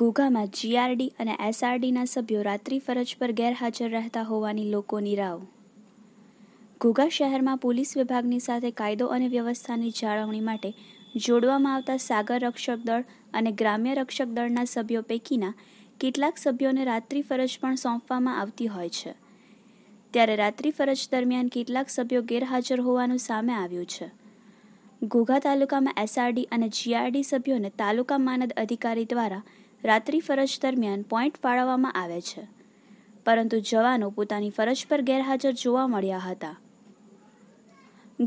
ઘોઘામાં GRD અને એસઆરડીના સભ્યો રાત્રિ ફરજ પર ગેરહાજર રહેતા હોવાની લોકોની રાવ ઘોઘા શહેરમાં પોલીસ વિભાગની સાથે કાયદો અને વ્યવસ્થાની જાળવણી માટે જોડવામાં આવતા સાગર રક્ષક દળ અને ગ્રામ્ય રક્ષક દળના સભ્યો પૈકીના કેટલાક સભ્યોને રાત્રિ ફરજ પણ સોંપવામાં આવતી હોય છે ત્યારે રાત્રિ ફરજ દરમિયાન કેટલાક સભ્યો ગેરહાજર હોવાનું સામે આવ્યું છે ઘોઘા તાલુકામાં એસઆરડી અને જીઆરડી સભ્યોને તાલુકા માનદ અધિકારી દ્વારા રાત્રિ ફરજ દરમિયાન પોઈન્ટ ફાળવવામાં આવે છે પરંતુ જવાનો પોતાની ફરજ પર ગેરહાજર જોવા મળ્યા હતા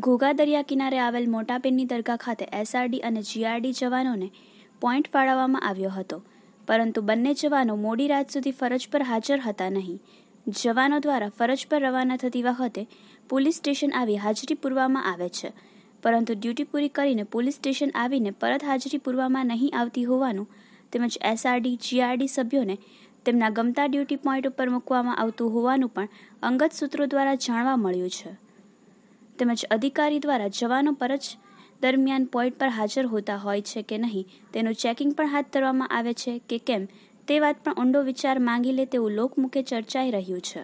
ઘોઘા દરિયા કિનારે આવેલ મોટાપીરની દરગાહ ખાતે એસઆરડી અને જીઆરડી જવાનોને પોઈન્ટ ફાળવવામાં આવ્યો હતો પરંતુ બંને જવાનો મોડી રાત સુધી ફરજ પર હાજર હતા નહીં જવાનો દ્વારા ફરજ પર રવાના થતી વખતે પોલીસ સ્ટેશન આવી હાજરી પૂરવામાં આવે છે પરંતુ ડ્યુટી પૂરી કરીને પોલીસ સ્ટેશન આવીને પરત હાજરી પૂરવામાં નહીં આવતી હોવાનું તેમજ એસઆરડી જીઆરડી સભ્યોને તેમના ગમતા ડ્યુટી પોઈન્ટ ઉપર મૂકવામાં આવતું હોવાનું પણ અંગત સૂત્રો દ્વારા જાણવા મળ્યું છે તેમજ અધિકારી દ્વારા જવાનો પરજ દરમિયાન પોઈન્ટ પર હાજર હોતા હોય છે કે નહીં તેનું ચેકિંગ પણ હાથ ધરવામાં આવે છે કે કેમ તે વાત પણ ઊંડો વિચાર માંગી લે તેવું લોકમુખે ચર્ચાઈ રહ્યું છે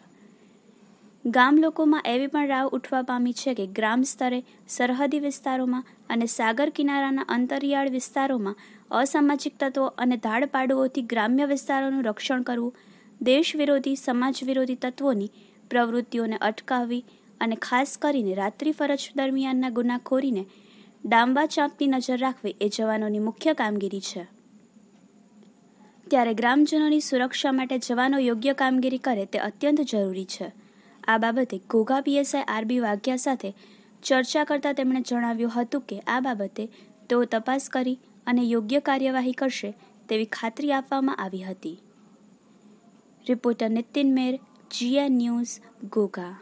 ગામ લોકોમાં એવી પણ રાવ ઉઠવા પામી છે કે ગ્રામ સ્તરે સરહદી વિસ્તારોમાં અને સાગર કિનારાના અંતરિયાળ વિસ્તારોમાં અસામાજિક તત્વો અને ધાડપાડુઓથી ગ્રામ્ય વિસ્તારોનું રક્ષણ કરવું દેશ વિરોધી સમાજ વિરોધી તત્વોની પ્રવૃત્તિઓને અટકાવવી અને ખાસ કરીને રાત્રિ ફરજ દરમિયાનના ગુનાખોરીને ડાંબા ચાંપતી નજર રાખવી એ જવાનોની મુખ્ય કામગીરી છે ત્યારે ગ્રામજનોની સુરક્ષા માટે જવાનો યોગ્ય કામગીરી કરે તે અત્યંત જરૂરી છે આ બાબતે ઘોઘા પીએસઆઈ આરબી વાઘ્યા સાથે ચર્ચા કરતા તેમણે જણાવ્યું હતું કે આ બાબતે તેઓ તપાસ કરી અને યોગ્ય કાર્યવાહી કરશે તેવી ખાતરી આપવામાં આવી હતી રિપોર્ટર નિતિન મેર જીયા ન્યૂઝ ઘોઘા